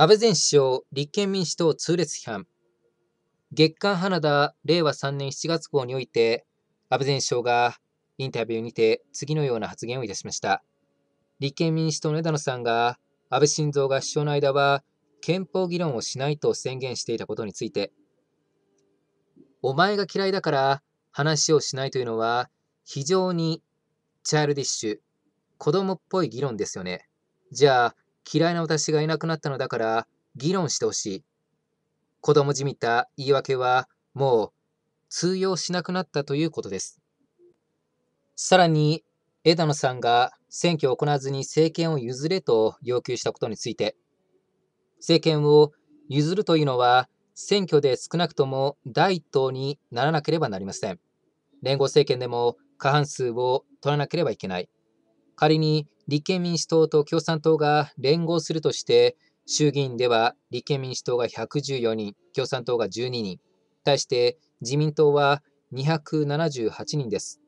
安倍前首相、立憲民主党痛烈批判。月刊花田令和3年7月号において、安倍前首相がインタビューにて次のような発言をいたしました。立憲民主党の枝野さんが、安倍晋三が首相の間は憲法議論をしないと宣言していたことについて、お前が嫌いだから話をしないというのは非常にチャイルディッシュ、子供っぽい議論ですよね。じゃあ、嫌いな私がいなくなったのだから、議論してほしい。子供じみた言い訳は、もう通用しなくなったということです。さらに、枝野さんが選挙を行わずに政権を譲れと要求したことについて、政権を譲るというのは、選挙で少なくとも第一党にならなければなりません。連合政権でも過半数を取らなければいけない。仮に立憲民主党と共産党が連合するとして、衆議院では立憲民主党が114人、共産党が12人、対して自民党は278人です。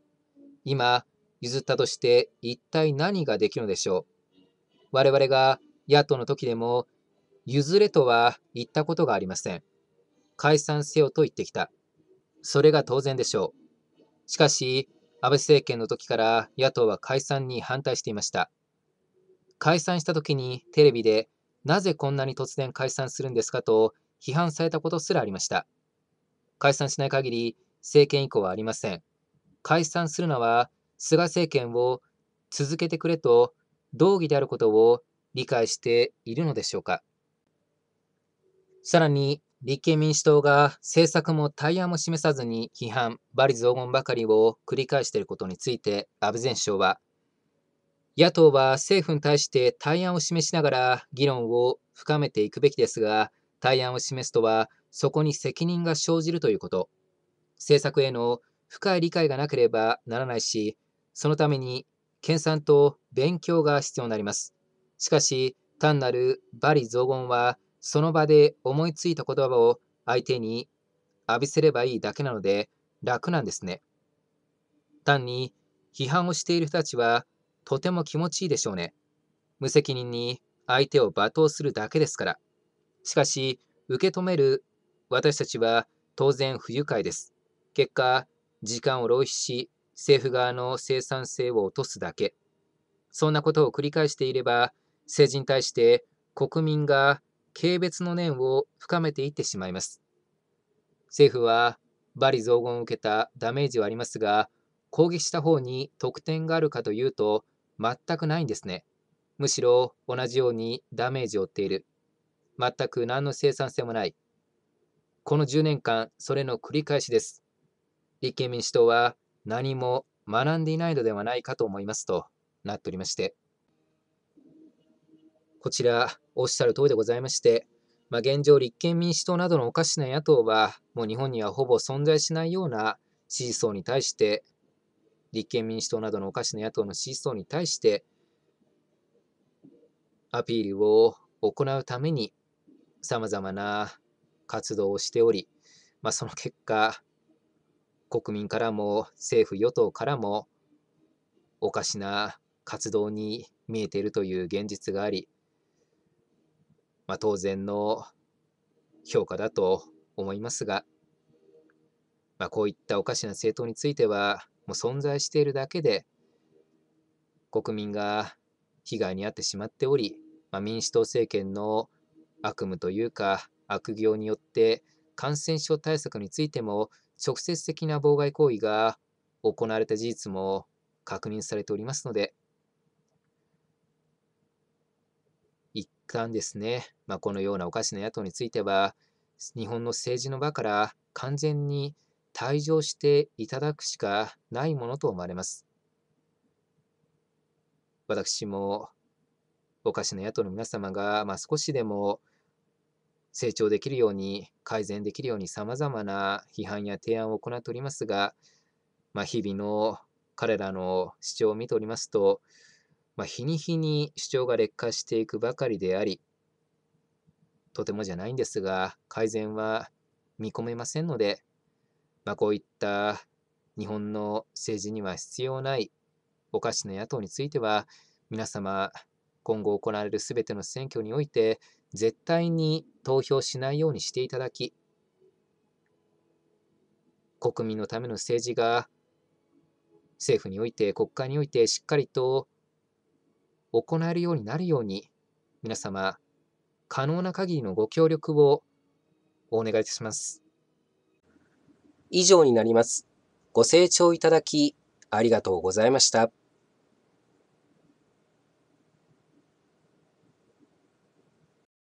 今、譲ったとして一体何ができるのでしょう。我々が野党の時でも、譲れとは言ったことがありません。解散せよと言ってきた。それが当然でしょう。しかし、安倍政権の時から野党は解散に反対していました。解散した時にテレビでなぜこんなに突然解散するんですかと批判されたことすらありました。解散しない限り政権以降はありません。解散するのは菅政権を続けてくれと道義であることを理解しているのでしょうか。さらに立憲民主党が政策も対案も示さずに批判、罵詈雑言ばかりを繰り返していることについて、安倍前首相は、野党は政府に対して対案を示しながら議論を深めていくべきですが、対案を示すとは、そこに責任が生じるということ、政策への深い理解がなければならないし、そのために研鑽と勉強が必要になります。しかし、単なる罵詈雑言は、その場で思いついた言葉を相手に浴びせればいいだけなので楽なんですね。単に批判をしている人たちはとても気持ちいいでしょうね。無責任に相手を罵倒するだけですから。しかし、受け止める私たちは当然不愉快です。結果、時間を浪費し、政府側の生産性を落とすだけ。そんなことを繰り返していれば、政治に対して国民が軽蔑の念を深めていってしまいます。政府は、罵詈雑言を受けたダメージはありますが、攻撃した方に得点があるかというと、全くないんですね。むしろ同じようにダメージを負っている。全く何の生産性もない。この10年間、それの繰り返しです。立憲民主党は何も学んでいないのではないかと思いますとなっておりまして。こちら、おっしゃる通りでございまして、まあ、現状、立憲民主党などのおかしな野党は、もう日本にはほぼ存在しないような支持層に対して、立憲民主党などのおかしな野党の支持層に対して、アピールを行うために、さまざまな活動をしており、まあ、その結果、国民からも政府・与党からもおかしな活動に見えているという現実があり、まあ、当然の評価だと思いますが、まあ、こういったおかしな政党については、もう存在しているだけで、国民が被害に遭ってしまっており、まあ、民主党政権の悪夢というか、悪行によって感染症対策についても直接的な妨害行為が行われた事実も確認されておりますので、干ですね、まあ、このようなおかしな野党については、日本の政治の場から完全に退場していただくしかないものと思われます。私もおかしな野党の皆様が、まあ、少しでも成長できるように改善できるようにさまざまな批判や提案を行っておりますが、まあ、日々の彼らの主張を見ておりますとまあ、日に日に主張が劣化していくばかりであり、とてもじゃないんですが、改善は見込めませんので、まあ、こういった日本の政治には必要ないおかしな野党については、皆様、今後行われるすべての選挙において、絶対に投票しないようにしていただき、国民のための政治が政府において、国会においてしっかりと行えるようになるように、皆様、可能な限りのご協力をお願いいたします。以上になります。ご清聴いただき、ありがとうございました。